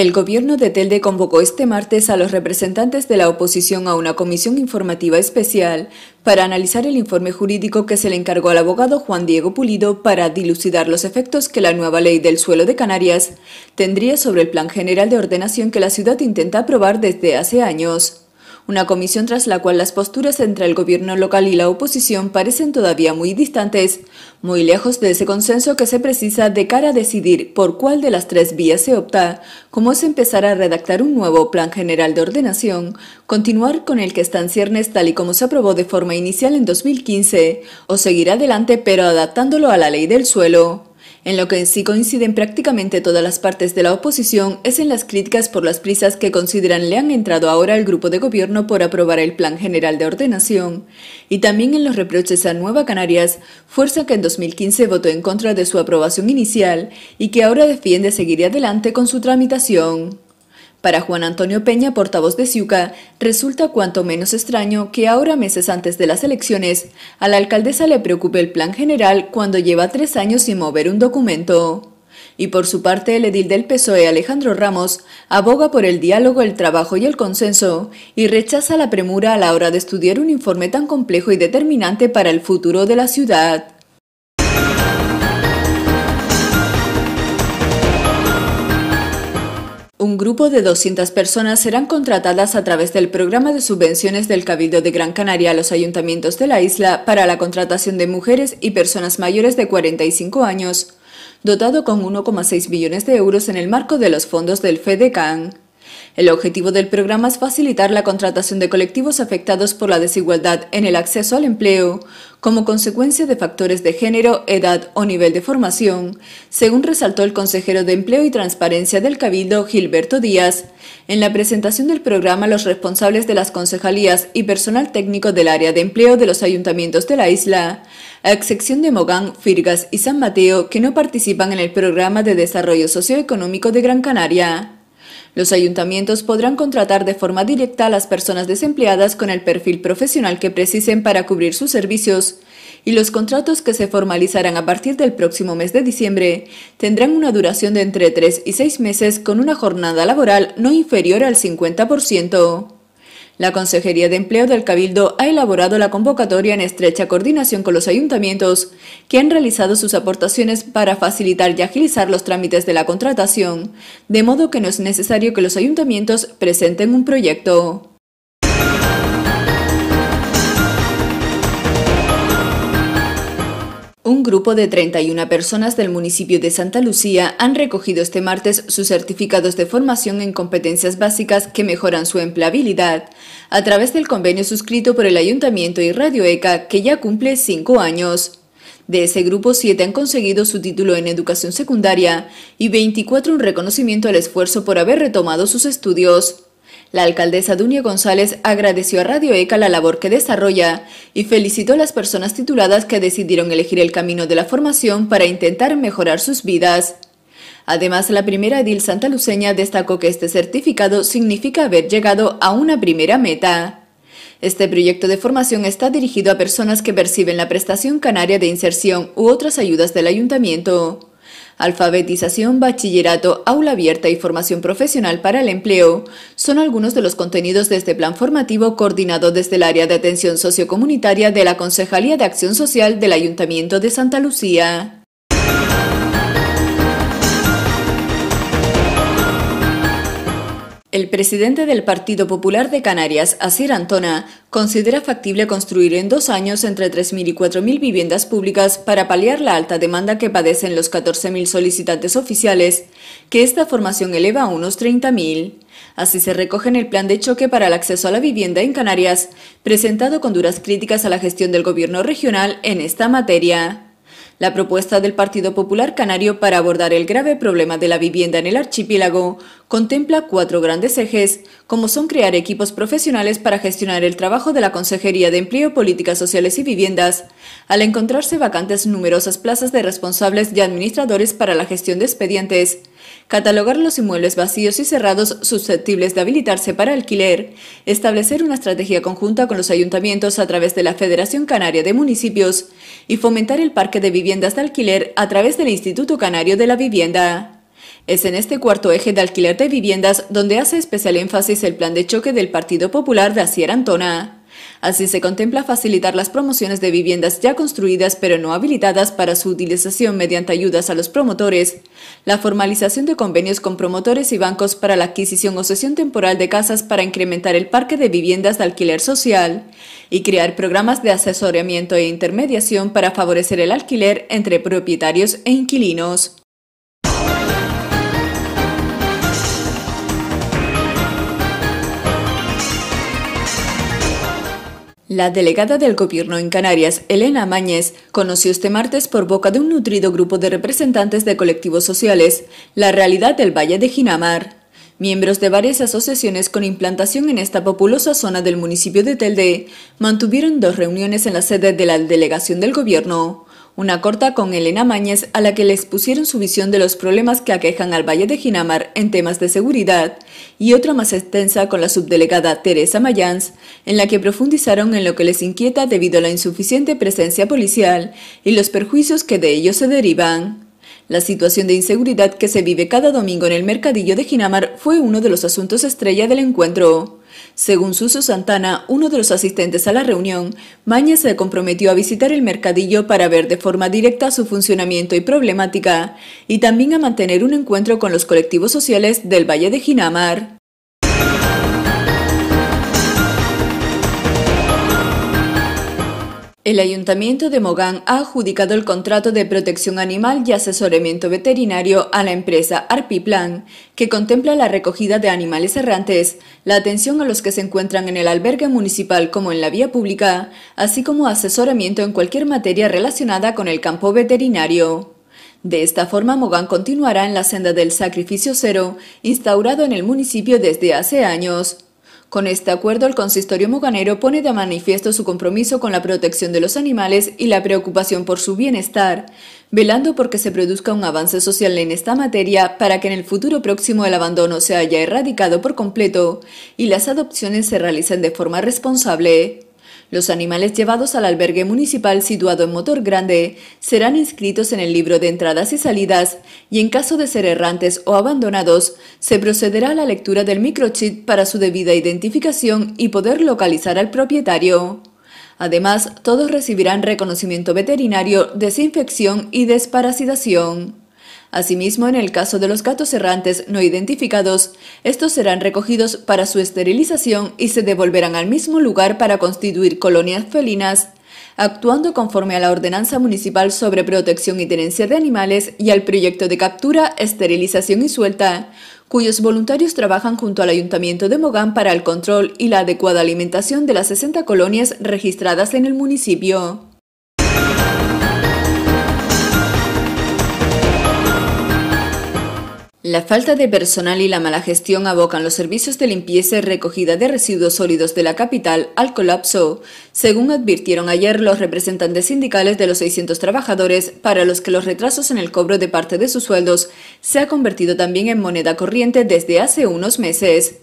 El gobierno de Telde convocó este martes a los representantes de la oposición a una comisión informativa especial para analizar el informe jurídico que se le encargó al abogado Juan Diego Pulido para dilucidar los efectos que la nueva ley del suelo de Canarias tendría sobre el Plan General de Ordenación que la ciudad intenta aprobar desde hace años una comisión tras la cual las posturas entre el gobierno local y la oposición parecen todavía muy distantes, muy lejos de ese consenso que se precisa de cara a decidir por cuál de las tres vías se opta, como es empezar a redactar un nuevo plan general de ordenación, continuar con el que está en ciernes tal y como se aprobó de forma inicial en 2015, o seguir adelante pero adaptándolo a la ley del suelo. En lo que en sí coinciden prácticamente todas las partes de la oposición es en las críticas por las prisas que consideran le han entrado ahora al grupo de gobierno por aprobar el Plan General de Ordenación, y también en los reproches a Nueva Canarias, fuerza que en 2015 votó en contra de su aprobación inicial y que ahora defiende seguir adelante con su tramitación. Para Juan Antonio Peña, portavoz de Ciuca, resulta cuanto menos extraño que ahora, meses antes de las elecciones, a la alcaldesa le preocupe el plan general cuando lleva tres años sin mover un documento. Y por su parte, el edil del PSOE, Alejandro Ramos, aboga por el diálogo, el trabajo y el consenso, y rechaza la premura a la hora de estudiar un informe tan complejo y determinante para el futuro de la ciudad. Un grupo de 200 personas serán contratadas a través del programa de subvenciones del Cabildo de Gran Canaria a los ayuntamientos de la isla para la contratación de mujeres y personas mayores de 45 años, dotado con 1,6 billones de euros en el marco de los fondos del FEDECAN. El objetivo del programa es facilitar la contratación de colectivos afectados por la desigualdad en el acceso al empleo como consecuencia de factores de género, edad o nivel de formación, según resaltó el consejero de Empleo y Transparencia del Cabildo, Gilberto Díaz. En la presentación del programa, los responsables de las concejalías y personal técnico del área de empleo de los ayuntamientos de la isla, a excepción de Mogán, Firgas y San Mateo, que no participan en el programa de desarrollo socioeconómico de Gran Canaria. Los ayuntamientos podrán contratar de forma directa a las personas desempleadas con el perfil profesional que precisen para cubrir sus servicios y los contratos que se formalizarán a partir del próximo mes de diciembre tendrán una duración de entre 3 y 6 meses con una jornada laboral no inferior al 50%. La Consejería de Empleo del Cabildo ha elaborado la convocatoria en estrecha coordinación con los ayuntamientos, que han realizado sus aportaciones para facilitar y agilizar los trámites de la contratación, de modo que no es necesario que los ayuntamientos presenten un proyecto. Un grupo de 31 personas del municipio de Santa Lucía han recogido este martes sus certificados de formación en competencias básicas que mejoran su empleabilidad a través del convenio suscrito por el Ayuntamiento y Radio ECA que ya cumple cinco años. De ese grupo, siete han conseguido su título en educación secundaria y 24 un reconocimiento al esfuerzo por haber retomado sus estudios. La alcaldesa Dunia González agradeció a Radio ECA la labor que desarrolla y felicitó a las personas tituladas que decidieron elegir el camino de la formación para intentar mejorar sus vidas. Además, la primera edil santaluceña destacó que este certificado significa haber llegado a una primera meta. Este proyecto de formación está dirigido a personas que perciben la prestación canaria de inserción u otras ayudas del ayuntamiento alfabetización, bachillerato, aula abierta y formación profesional para el empleo son algunos de los contenidos de este plan formativo coordinado desde el área de atención sociocomunitaria de la Concejalía de Acción Social del Ayuntamiento de Santa Lucía. El presidente del Partido Popular de Canarias, Asir Antona, considera factible construir en dos años entre 3.000 y 4.000 viviendas públicas para paliar la alta demanda que padecen los 14.000 solicitantes oficiales, que esta formación eleva a unos 30.000. Así se recoge en el plan de choque para el acceso a la vivienda en Canarias, presentado con duras críticas a la gestión del gobierno regional en esta materia la propuesta del Partido Popular Canario para abordar el grave problema de la vivienda en el archipiélago contempla cuatro grandes ejes, como son crear equipos profesionales para gestionar el trabajo de la Consejería de Empleo, Políticas Sociales y Viviendas, al encontrarse vacantes numerosas plazas de responsables y administradores para la gestión de expedientes catalogar los inmuebles vacíos y cerrados susceptibles de habilitarse para alquiler, establecer una estrategia conjunta con los ayuntamientos a través de la Federación Canaria de Municipios y fomentar el parque de viviendas de alquiler a través del Instituto Canario de la Vivienda. Es en este cuarto eje de alquiler de viviendas donde hace especial énfasis el plan de choque del Partido Popular de Asier Antona. Así se contempla facilitar las promociones de viviendas ya construidas pero no habilitadas para su utilización mediante ayudas a los promotores, la formalización de convenios con promotores y bancos para la adquisición o cesión temporal de casas para incrementar el parque de viviendas de alquiler social y crear programas de asesoramiento e intermediación para favorecer el alquiler entre propietarios e inquilinos. La delegada del Gobierno en Canarias, Elena Mañez, conoció este martes por boca de un nutrido grupo de representantes de colectivos sociales la realidad del Valle de Ginamar. Miembros de varias asociaciones con implantación en esta populosa zona del municipio de Telde mantuvieron dos reuniones en la sede de la delegación del Gobierno una corta con Elena Mañez a la que le expusieron su visión de los problemas que aquejan al Valle de Ginamar en temas de seguridad, y otra más extensa con la subdelegada Teresa Mayans, en la que profundizaron en lo que les inquieta debido a la insuficiente presencia policial y los perjuicios que de ello se derivan. La situación de inseguridad que se vive cada domingo en el mercadillo de Jinamar fue uno de los asuntos estrella del encuentro. Según Suso Santana, uno de los asistentes a la reunión, Maña se comprometió a visitar el mercadillo para ver de forma directa su funcionamiento y problemática, y también a mantener un encuentro con los colectivos sociales del Valle de Jinamar. El Ayuntamiento de Mogán ha adjudicado el contrato de protección animal y asesoramiento veterinario a la empresa Arpiplan, que contempla la recogida de animales errantes, la atención a los que se encuentran en el albergue municipal como en la vía pública, así como asesoramiento en cualquier materia relacionada con el campo veterinario. De esta forma, Mogán continuará en la senda del sacrificio cero, instaurado en el municipio desde hace años. Con este acuerdo, el consistorio muganero pone de manifiesto su compromiso con la protección de los animales y la preocupación por su bienestar, velando que se produzca un avance social en esta materia para que en el futuro próximo el abandono se haya erradicado por completo y las adopciones se realicen de forma responsable. Los animales llevados al albergue municipal situado en Motor Grande serán inscritos en el libro de entradas y salidas y en caso de ser errantes o abandonados, se procederá a la lectura del microchip para su debida identificación y poder localizar al propietario. Además, todos recibirán reconocimiento veterinario, desinfección y desparasitación. Asimismo, en el caso de los gatos errantes no identificados, estos serán recogidos para su esterilización y se devolverán al mismo lugar para constituir colonias felinas, actuando conforme a la Ordenanza Municipal sobre Protección y Tenencia de Animales y al proyecto de captura, esterilización y suelta, cuyos voluntarios trabajan junto al Ayuntamiento de Mogán para el control y la adecuada alimentación de las 60 colonias registradas en el municipio. La falta de personal y la mala gestión abocan los servicios de limpieza y recogida de residuos sólidos de la capital al colapso, según advirtieron ayer los representantes sindicales de los 600 trabajadores para los que los retrasos en el cobro de parte de sus sueldos se ha convertido también en moneda corriente desde hace unos meses.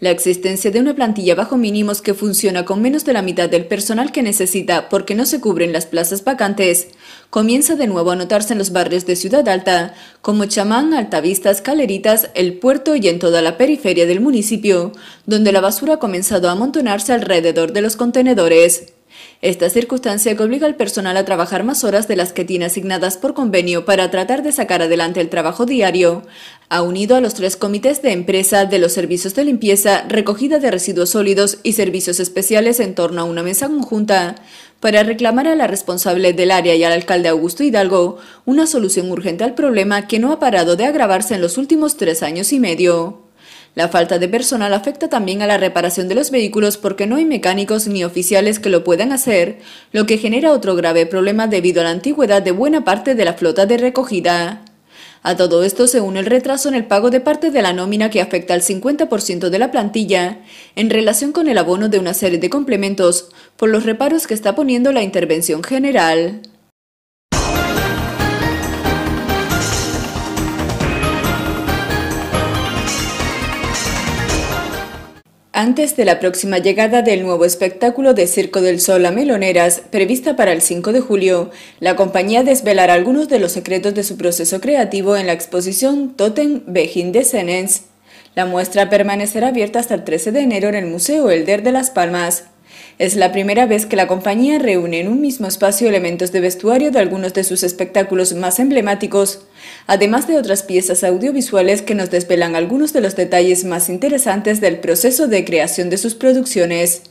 La existencia de una plantilla bajo mínimos que funciona con menos de la mitad del personal que necesita porque no se cubren las plazas vacantes comienza de nuevo a notarse en los barrios de Ciudad Alta, como Chamán, Altavistas, Caleritas, El Puerto y en toda la periferia del municipio, donde la basura ha comenzado a amontonarse alrededor de los contenedores. Esta circunstancia que obliga al personal a trabajar más horas de las que tiene asignadas por convenio para tratar de sacar adelante el trabajo diario, ha unido a los tres comités de empresa de los servicios de limpieza, recogida de residuos sólidos y servicios especiales en torno a una mesa conjunta, para reclamar a la responsable del área y al alcalde Augusto Hidalgo una solución urgente al problema que no ha parado de agravarse en los últimos tres años y medio. La falta de personal afecta también a la reparación de los vehículos porque no hay mecánicos ni oficiales que lo puedan hacer, lo que genera otro grave problema debido a la antigüedad de buena parte de la flota de recogida. A todo esto se une el retraso en el pago de parte de la nómina que afecta al 50% de la plantilla, en relación con el abono de una serie de complementos por los reparos que está poniendo la intervención general. antes de la próxima llegada del nuevo espectáculo de Circo del Sol a Meloneras, prevista para el 5 de julio, la compañía desvelará algunos de los secretos de su proceso creativo en la exposición Totem de Senens. La muestra permanecerá abierta hasta el 13 de enero en el Museo Elder de Las Palmas. Es la primera vez que la compañía reúne en un mismo espacio elementos de vestuario de algunos de sus espectáculos más emblemáticos, además de otras piezas audiovisuales que nos desvelan algunos de los detalles más interesantes del proceso de creación de sus producciones.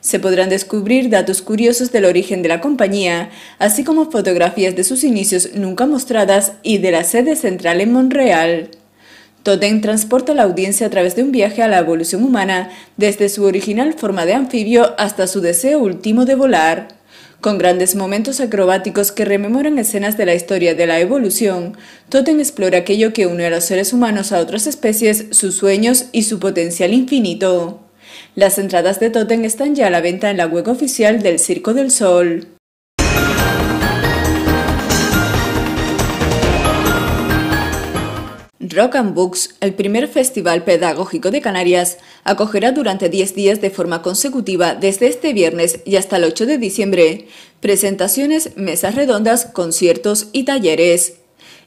Se podrán descubrir datos curiosos del origen de la compañía, así como fotografías de sus inicios nunca mostradas y de la sede central en Montreal. Totem transporta a la audiencia a través de un viaje a la evolución humana, desde su original forma de anfibio hasta su deseo último de volar. Con grandes momentos acrobáticos que rememoran escenas de la historia de la evolución, Totem explora aquello que une a los seres humanos a otras especies, sus sueños y su potencial infinito. Las entradas de Totem están ya a la venta en la web oficial del Circo del Sol. Rock and Books, el primer festival pedagógico de Canarias, acogerá durante 10 días de forma consecutiva desde este viernes y hasta el 8 de diciembre presentaciones, mesas redondas, conciertos y talleres.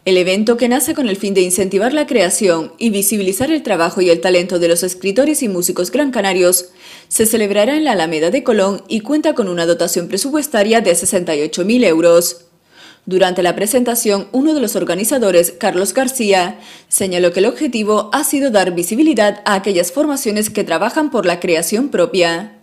El evento que nace con el fin de incentivar la creación y visibilizar el trabajo y el talento de los escritores y músicos gran canarios se celebrará en la Alameda de Colón y cuenta con una dotación presupuestaria de 68.000 euros. Durante la presentación, uno de los organizadores, Carlos García, señaló que el objetivo ha sido dar visibilidad a aquellas formaciones que trabajan por la creación propia.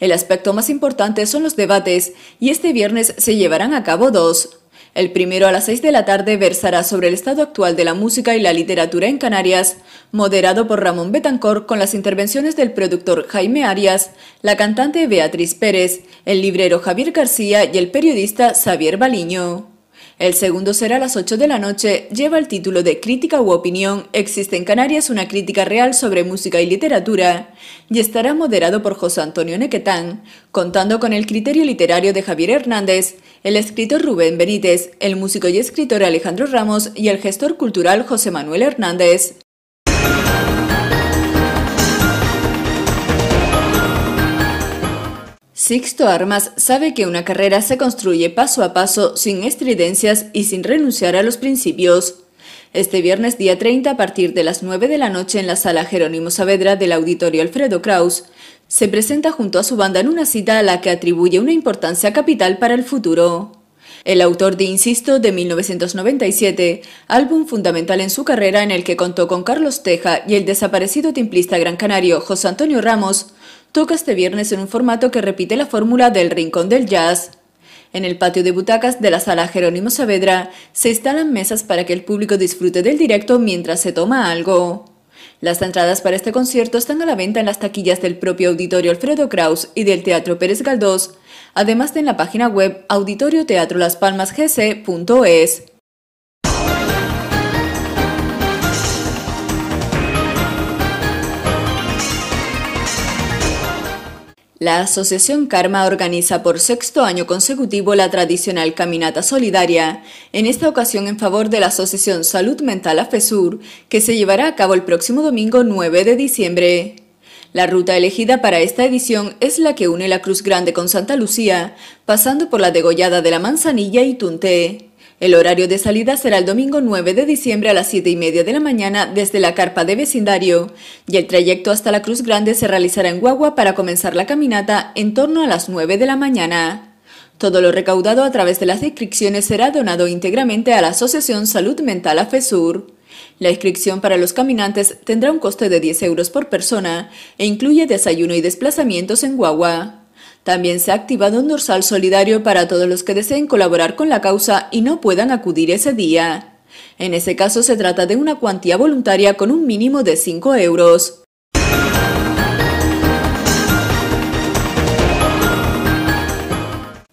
El aspecto más importante son los debates, y este viernes se llevarán a cabo dos. El primero a las 6 de la tarde versará sobre el estado actual de la música y la literatura en Canarias, moderado por Ramón Betancor con las intervenciones del productor Jaime Arias, la cantante Beatriz Pérez, el librero Javier García y el periodista Xavier Baliño. El segundo será a las 8 de la noche, lleva el título de Crítica u Opinión, existe en Canarias una crítica real sobre música y literatura, y estará moderado por José Antonio Nequetán, contando con el criterio literario de Javier Hernández, el escritor Rubén Benítez, el músico y escritor Alejandro Ramos y el gestor cultural José Manuel Hernández. Sixto Armas sabe que una carrera se construye paso a paso, sin estridencias y sin renunciar a los principios. Este viernes día 30 a partir de las 9 de la noche en la sala Jerónimo Saavedra del auditorio Alfredo Kraus, se presenta junto a su banda en una cita a la que atribuye una importancia capital para el futuro. El autor de Insisto de 1997, álbum fundamental en su carrera en el que contó con Carlos Teja y el desaparecido timplista gran canario José Antonio Ramos, toca este viernes en un formato que repite la fórmula del Rincón del Jazz. En el patio de butacas de la sala Jerónimo Saavedra se instalan mesas para que el público disfrute del directo mientras se toma algo. Las entradas para este concierto están a la venta en las taquillas del propio Auditorio Alfredo Kraus y del Teatro Pérez Galdós, además de en la página web auditorioteatrolaspalmasgc.es. La Asociación Karma organiza por sexto año consecutivo la tradicional caminata solidaria, en esta ocasión en favor de la Asociación Salud Mental AFESUR, que se llevará a cabo el próximo domingo 9 de diciembre. La ruta elegida para esta edición es la que une la Cruz Grande con Santa Lucía, pasando por la degollada de la Manzanilla y Tunté. El horario de salida será el domingo 9 de diciembre a las 7 y media de la mañana desde la carpa de vecindario y el trayecto hasta la Cruz Grande se realizará en Guagua para comenzar la caminata en torno a las 9 de la mañana. Todo lo recaudado a través de las inscripciones será donado íntegramente a la Asociación Salud Mental AFESUR. La inscripción para los caminantes tendrá un coste de 10 euros por persona e incluye desayuno y desplazamientos en Guagua. También se ha activado un dorsal solidario para todos los que deseen colaborar con la causa y no puedan acudir ese día. En ese caso se trata de una cuantía voluntaria con un mínimo de 5 euros.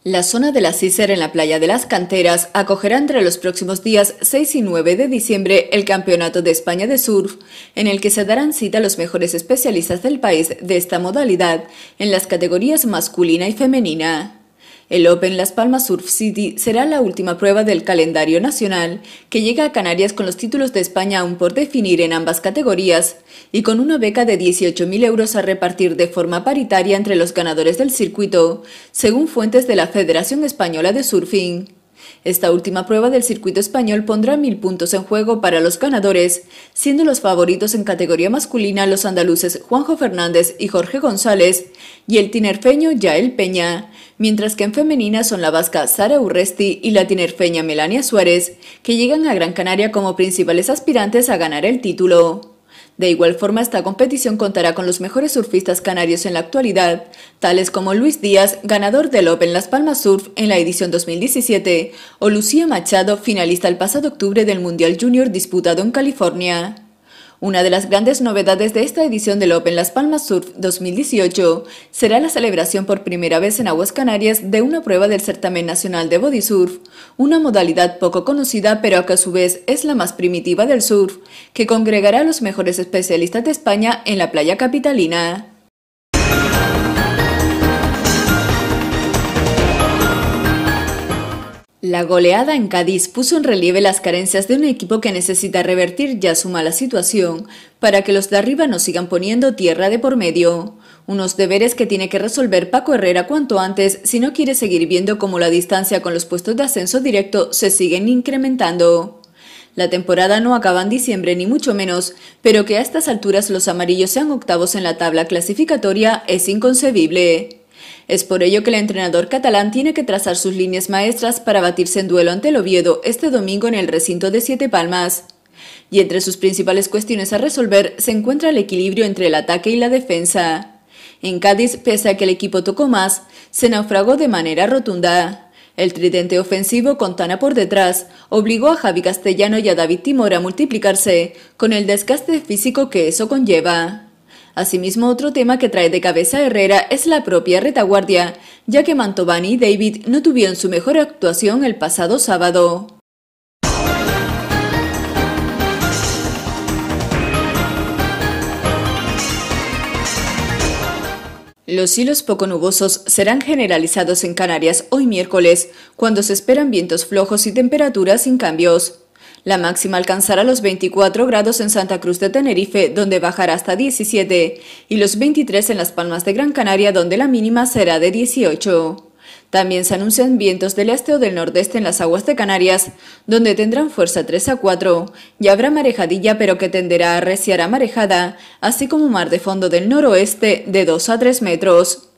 La zona de la Cícer en la playa de las Canteras acogerá entre los próximos días 6 y 9 de diciembre el Campeonato de España de Surf, en el que se darán cita a los mejores especialistas del país de esta modalidad en las categorías masculina y femenina. El Open Las Palmas Surf City será la última prueba del calendario nacional que llega a Canarias con los títulos de España aún por definir en ambas categorías y con una beca de 18.000 euros a repartir de forma paritaria entre los ganadores del circuito, según fuentes de la Federación Española de Surfing. Esta última prueba del circuito español pondrá mil puntos en juego para los ganadores, siendo los favoritos en categoría masculina los andaluces Juanjo Fernández y Jorge González, y el tinerfeño Yael Peña, mientras que en femenina son la vasca Sara Urresti y la tinerfeña Melania Suárez, que llegan a Gran Canaria como principales aspirantes a ganar el título. De igual forma, esta competición contará con los mejores surfistas canarios en la actualidad, tales como Luis Díaz, ganador del Open Las Palmas Surf en la edición 2017, o Lucía Machado, finalista el pasado octubre del Mundial Junior disputado en California. Una de las grandes novedades de esta edición del Open Las Palmas Surf 2018 será la celebración por primera vez en Aguas Canarias de una prueba del certamen nacional de bodysurf, una modalidad poco conocida pero que a su vez es la más primitiva del surf, que congregará a los mejores especialistas de España en la playa capitalina. La goleada en Cádiz puso en relieve las carencias de un equipo que necesita revertir ya su mala situación para que los de arriba no sigan poniendo tierra de por medio. Unos deberes que tiene que resolver Paco Herrera cuanto antes si no quiere seguir viendo cómo la distancia con los puestos de ascenso directo se siguen incrementando. La temporada no acaba en diciembre ni mucho menos, pero que a estas alturas los amarillos sean octavos en la tabla clasificatoria es inconcebible. Es por ello que el entrenador catalán tiene que trazar sus líneas maestras para batirse en duelo ante el Oviedo este domingo en el recinto de Siete Palmas. Y entre sus principales cuestiones a resolver se encuentra el equilibrio entre el ataque y la defensa. En Cádiz, pese a que el equipo tocó más, se naufragó de manera rotunda. El tridente ofensivo con Tana por detrás obligó a Javi Castellano y a David Timor a multiplicarse, con el desgaste físico que eso conlleva. Asimismo, otro tema que trae de cabeza Herrera es la propia retaguardia, ya que Mantovani y David no tuvieron su mejor actuación el pasado sábado. Los hilos poco nubosos serán generalizados en Canarias hoy miércoles, cuando se esperan vientos flojos y temperaturas sin cambios. La máxima alcanzará los 24 grados en Santa Cruz de Tenerife, donde bajará hasta 17, y los 23 en Las Palmas de Gran Canaria, donde la mínima será de 18. También se anuncian vientos del este o del nordeste en las aguas de Canarias, donde tendrán fuerza 3 a 4, y habrá marejadilla pero que tenderá a arreciar a marejada, así como mar de fondo del noroeste de 2 a 3 metros.